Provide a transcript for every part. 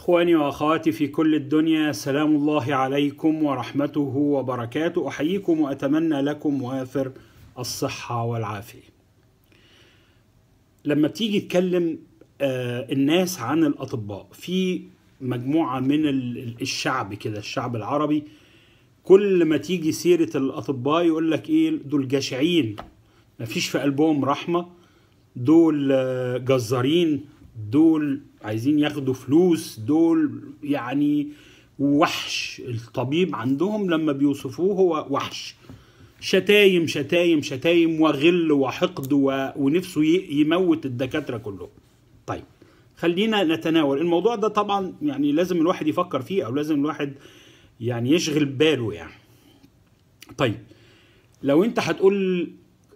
اخواني واخواتي في كل الدنيا سلام الله عليكم ورحمته وبركاته احييكم واتمنى لكم وافر الصحه والعافيه لما بتيجي تكلم آه، الناس عن الاطباء في مجموعه من الشعب كده الشعب العربي كل ما تيجي سيره الاطباء يقول لك ايه دول جشعين مفيش في قلبهم رحمه دول آه، جزارين دول عايزين ياخدوا فلوس دول يعني وحش الطبيب عندهم لما بيوصفوه هو وحش شتايم شتايم شتايم وغل وحقد و... ونفسه يموت الدكاتره كلهم طيب خلينا نتناول الموضوع ده طبعا يعني لازم الواحد يفكر فيه او لازم الواحد يعني يشغل باله يعني طيب لو انت هتقول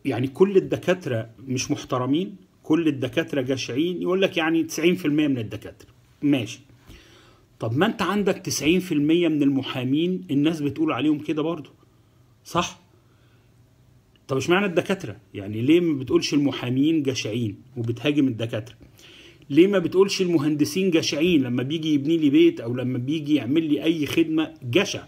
يعني كل الدكاتره مش محترمين كل الدكاتره جشعين يقول لك يعني 90% من الدكاتره ماشي طب ما انت عندك 90% من المحامين الناس بتقول عليهم كده برضه صح طب اشمعنى الدكاتره يعني ليه ما بتقولش المحامين جشعين وبتهاجم الدكاتره ليه ما بتقولش المهندسين جشعين لما بيجي يبني لي بيت او لما بيجي يعمل لي اي خدمه جشع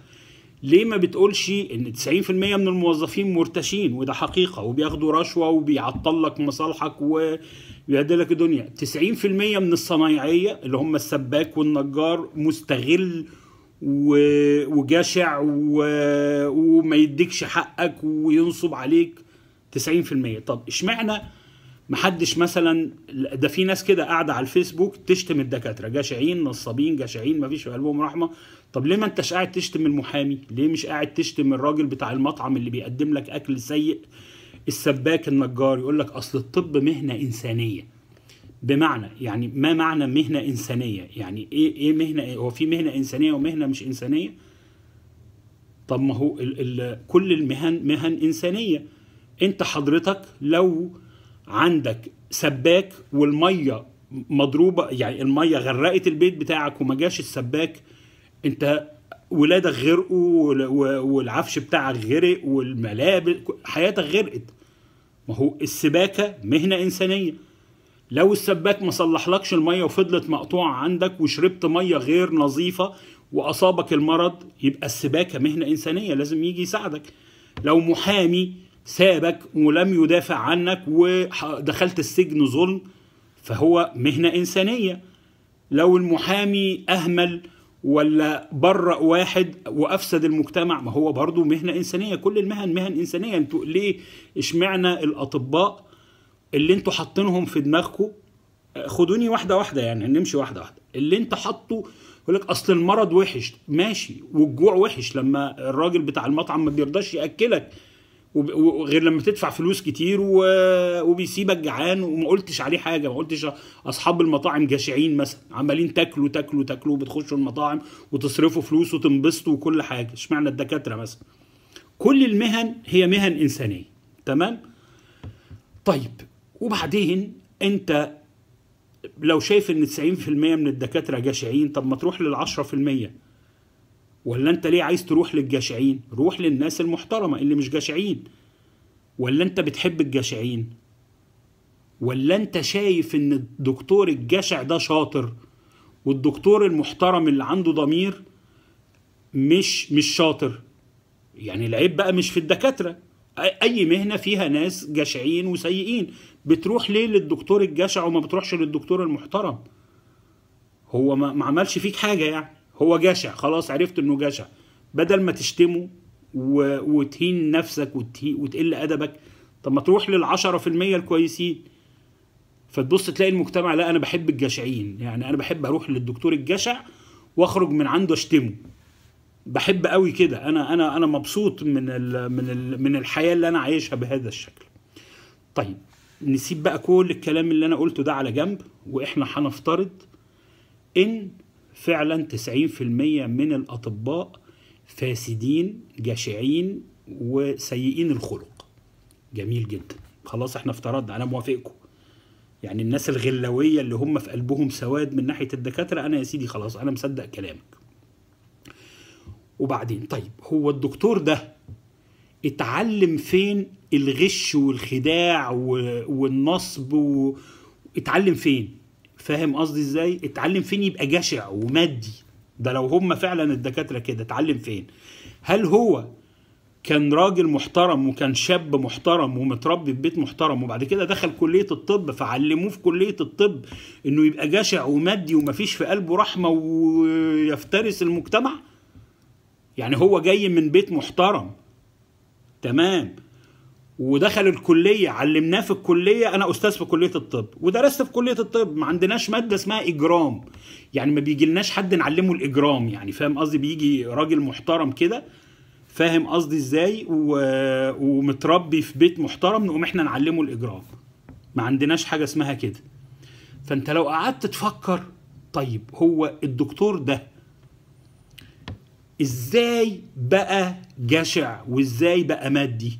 ليه ما بتقولش ان 90% من الموظفين مرتشين وده حقيقه وبياخدوا رشوه وبيعطل لك مصالحك وبيعدل لك الدنيا 90% من الصنايعيه اللي هم السباك والنجار مستغل و... وجشع و... وما يديكش حقك وينصب عليك 90% طب اشمعنى محدش مثلا ده في ناس كده قاعده على الفيسبوك تشتم الدكاتره جشعين نصابين جشعين مفيش في قلبهم رحمه طب ليه ما انتش قاعد تشتم المحامي ليه مش قاعد تشتم الراجل بتاع المطعم اللي بيقدم لك اكل سيء السباك النجار يقول لك اصل الطب مهنه انسانيه بمعنى يعني ما معنى مهنه انسانيه يعني ايه ايه مهنه إيه؟ هو في مهنه انسانيه ومهنه مش انسانيه طب ما هو ال ال كل المهن مهن انسانيه انت حضرتك لو عندك سباك والميه مضروبه يعني الميه غرقت البيت بتاعك وما جاش السباك انت ولادك غرقوا والعفش بتاعك غرق والملابس حياتك غرقت ما هو السباكه مهنه انسانيه لو السباك ما صلحلكش الميه وفضلت مقطوعه عندك وشربت ميه غير نظيفه واصابك المرض يبقى السباكه مهنه انسانيه لازم يجي يساعدك لو محامي سابك ولم يدافع عنك ودخلت السجن ظلم فهو مهنة إنسانية لو المحامي أهمل ولا برأ واحد وأفسد المجتمع ما هو برضه مهنة إنسانية كل المهن مهن إنسانية انتوا ليه اشمعنى الأطباء اللي انتوا حاطينهم في دماغكم خدوني واحدة واحدة يعني نمشي واحدة واحدة اللي انت حاطه يقول لك اصل المرض وحش ماشي والجوع وحش لما الراجل بتاع المطعم ما بيرضاش ياكلك وغير لما تدفع فلوس كتير وبيسيبك جعان وما قلتش عليه حاجه ما قلتش اصحاب المطاعم جشعين مثلا عمالين تاكلوا تاكلوا تاكلوا وبتخشوا المطاعم وتصرفوا فلوس وتنبسطوا وكل حاجه اشمعنى الدكاتره مثلا كل المهن هي مهن انسانيه تمام طيب وبعدين انت لو شايف ان 90% من الدكاتره جشعين طب ما تروح لل 10% ولا انت ليه عايز تروح للجشعين روح للناس المحترمة اللي مش جشعين ولا انت بتحب الجشعين ولا انت شايف ان الدكتور الجشع ده شاطر والدكتور المحترم اللي عنده ضمير مش مش شاطر يعني العيب بقى مش في الدكاتره اي مهنه فيها ناس جشعين وسيئين بتروح ليه للدكتور الجشع وما بتروحش للدكتور المحترم هو ما عملش فيك حاجه يعني هو جشع خلاص عرفت انه جشع بدل ما تشتمه و... وتهين نفسك وتهي... وتقل ادبك طب ما تروح لل في المية الكويسين فتبص تلاقي المجتمع لا انا بحب الجشعين يعني انا بحب اروح للدكتور الجشع واخرج من عنده اشتمه بحب قوي كده انا انا انا مبسوط من ال من ال من الحياه اللي انا عايشها بهذا الشكل طيب نسيب بقى كل الكلام اللي انا قلته ده على جنب واحنا هنفترض ان فعلا 90% من الأطباء فاسدين جشعين وسيئين الخلق جميل جدا خلاص احنا افترضنا انا موافقكم يعني الناس الغلوية اللي هم في قلبهم سواد من ناحية الدكاترة أنا يا سيدي خلاص أنا مصدق كلامك وبعدين طيب هو الدكتور ده اتعلم فين الغش والخداع والنصب و... اتعلم فين فاهم قصدي ازاي اتعلم فين يبقى جشع ومادي ده لو هم فعلا الدكاتره كده اتعلم فين هل هو كان راجل محترم وكان شاب محترم ومتربي في بيت محترم وبعد كده دخل كلية الطب فعلموه في كلية الطب انه يبقى جشع ومادي ومفيش في قلبه رحمة ويفترس المجتمع يعني هو جاي من بيت محترم تمام ودخل الكليه علمناه في الكليه انا استاذ في كليه الطب ودرست في كليه الطب ما عندناش ماده اسمها اجرام يعني ما بيجيلناش حد نعلمه الاجرام يعني فاهم قصدي بيجي راجل محترم كده فاهم قصدي ازاي و... ومتربي في بيت محترم نقوم احنا نعلمه الاجرام ما عندناش حاجه اسمها كده فانت لو قعدت تفكر طيب هو الدكتور ده ازاي بقى جشع وازاي بقى مادي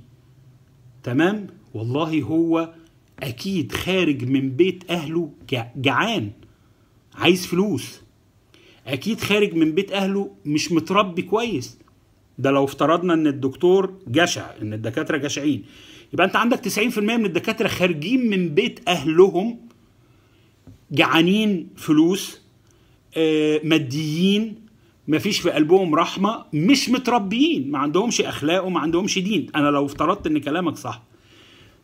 تمام والله هو اكيد خارج من بيت اهله جعان عايز فلوس اكيد خارج من بيت اهله مش متربي كويس ده لو افترضنا ان الدكتور جشع ان الدكاتره جشعين يبقى انت عندك 90% من الدكاتره خارجين من بيت اهلهم جعانين فلوس آه ماديين ما فيش في قلبهم رحمه مش متربيين ما عندهمش اخلاق وما عندهمش دين انا لو افترضت ان كلامك صح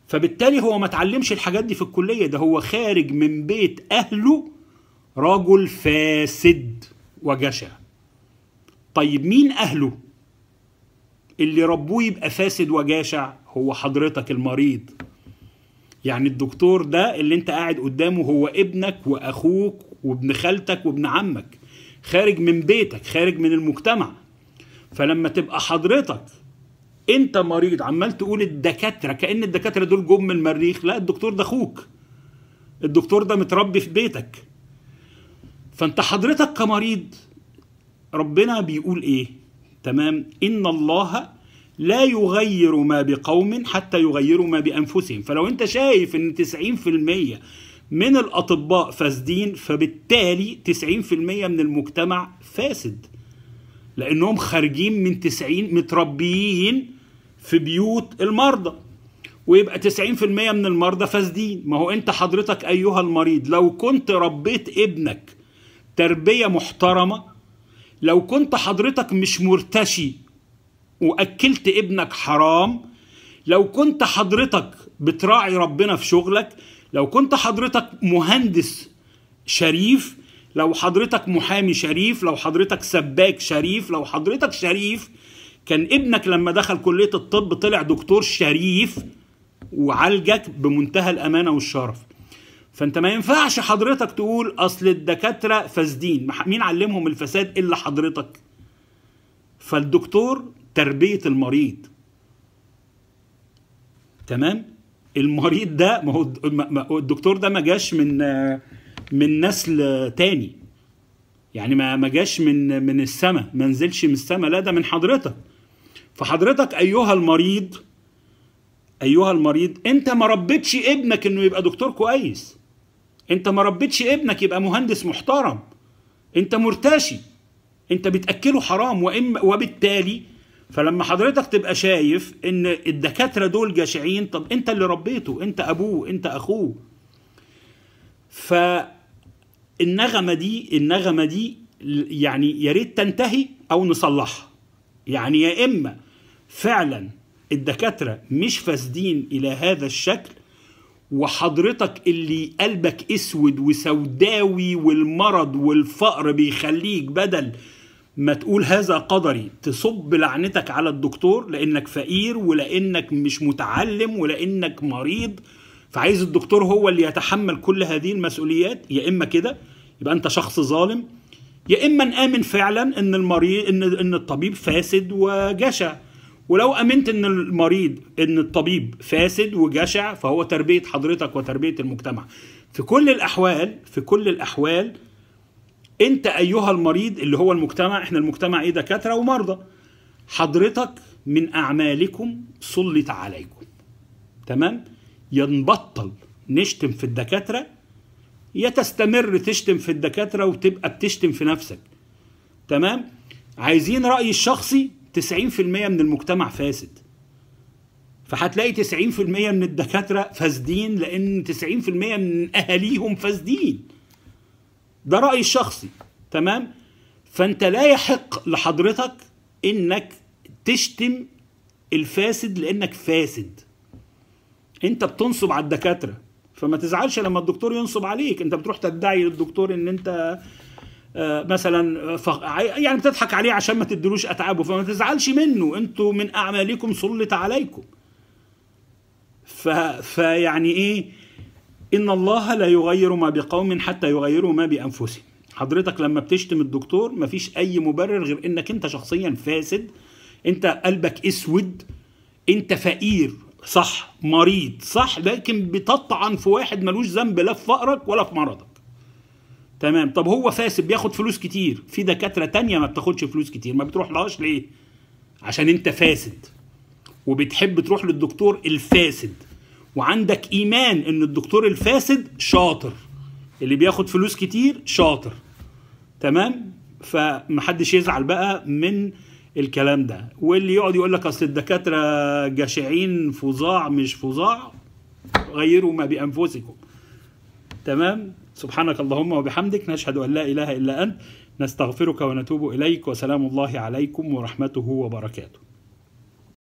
فبالتالي هو ما اتعلمش الحاجات دي في الكليه ده هو خارج من بيت اهله رجل فاسد وجشع طيب مين اهله اللي ربوه يبقى فاسد وجاشع هو حضرتك المريض يعني الدكتور ده اللي انت قاعد قدامه هو ابنك واخوك وابن خالتك وابن عمك خارج من بيتك خارج من المجتمع فلما تبقى حضرتك انت مريض عمال تقول الدكاتره كان الدكاتره دول جم المريخ لا الدكتور ده اخوك الدكتور ده متربي في بيتك فانت حضرتك كمريض ربنا بيقول ايه تمام ان الله لا يغير ما بقوم حتى يغيروا ما بانفسهم فلو انت شايف ان 90% من الأطباء فاسدين فبالتالي 90% من المجتمع فاسد لأنهم خارجين من 90 متربيين في بيوت المرضى ويبقى 90% من المرضى فاسدين ما هو أنت حضرتك أيها المريض لو كنت ربيت ابنك تربية محترمة لو كنت حضرتك مش مرتشي وأكلت ابنك حرام لو كنت حضرتك بتراعي ربنا في شغلك لو كنت حضرتك مهندس شريف لو حضرتك محامي شريف لو حضرتك سباك شريف لو حضرتك شريف كان ابنك لما دخل كلية الطب طلع دكتور شريف وعالجك بمنتهى الأمانة والشرف فانت ما ينفعش حضرتك تقول اصل الدكاتره فاسدين مين علمهم الفساد الا حضرتك فالدكتور تربيه المريض تمام المريض ده ما هو الدكتور ده ما جاش من من نسل تاني يعني ما ما جاش من من السماء ما نزلش من السماء لا ده من حضرتك فحضرتك ايها المريض ايها المريض انت ما ربيتش ابنك انه يبقى دكتور كويس انت ما ربيتش ابنك يبقى مهندس محترم انت مرتشي انت بتاكله حرام وإما وبالتالي فلما حضرتك تبقى شايف ان الدكاتره دول جشعين طب انت اللي ربيته انت ابوه انت اخوه فالنغمه دي النغمه دي يعني يا ريت تنتهي او نصلحها يعني يا اما فعلا الدكاتره مش فاسدين الى هذا الشكل وحضرتك اللي قلبك اسود وسوداوي والمرض والفقر بيخليك بدل ما تقول هذا قدري تصب لعنتك على الدكتور لانك فقير ولانك مش متعلم ولانك مريض فعايز الدكتور هو اللي يتحمل كل هذه المسؤوليات يا اما كده يبقى انت شخص ظالم يا اما نامن فعلا ان المريض ان ان الطبيب فاسد وجشع ولو امنت ان المريض ان الطبيب فاسد وجشع فهو تربيه حضرتك وتربيه المجتمع في كل الاحوال في كل الاحوال انت ايها المريض اللي هو المجتمع احنا المجتمع ايه دكاتره ومرضى حضرتك من اعمالكم سلط عليكم تمام ينبطل نشتم في الدكاتره يا تستمر تشتم في الدكاتره وتبقى بتشتم في نفسك تمام عايزين رايي الشخصي 90% من المجتمع فاسد فهتلاقي 90% من الدكاتره فاسدين لان 90% من اهاليهم فاسدين ده رأيي الشخصي تمام فأنت لا يحق لحضرتك إنك تشتم الفاسد لإنك فاسد أنت بتنصب على الدكاترة فما تزعلش لما الدكتور ينصب عليك أنت بتروح تدعي للدكتور إن أنت آه، مثلا فق... يعني بتضحك عليه عشان ما تدلوش اتعابه فما تزعلش منه انتوا من اعمالكم سلط عليكم ف... فيعني ايه ان الله لا يغير ما بقوم حتى يغيروا ما بانفسهم حضرتك لما بتشتم الدكتور مفيش اي مبرر غير انك انت شخصيا فاسد انت قلبك اسود انت فقير صح مريض صح لكن بتطعن في واحد ملوش ذنب لا في فقرك ولا في مرضك تمام طب هو فاسد بياخد فلوس كتير في دكاتره تانية ما بتاخدش فلوس كتير ما بتروحلهاش ليه عشان انت فاسد وبتحب تروح للدكتور الفاسد وعندك ايمان ان الدكتور الفاسد شاطر اللي بياخد فلوس كتير شاطر تمام فمحدش يزعل بقى من الكلام ده واللي يقعد يقول لك اصل الدكاتره جشعين فظاع مش فظاع غيروا ما بانفسكم تمام سبحانك اللهم وبحمدك نشهد ان لا اله الا انت نستغفرك ونتوب اليك وسلام الله عليكم ورحمته وبركاته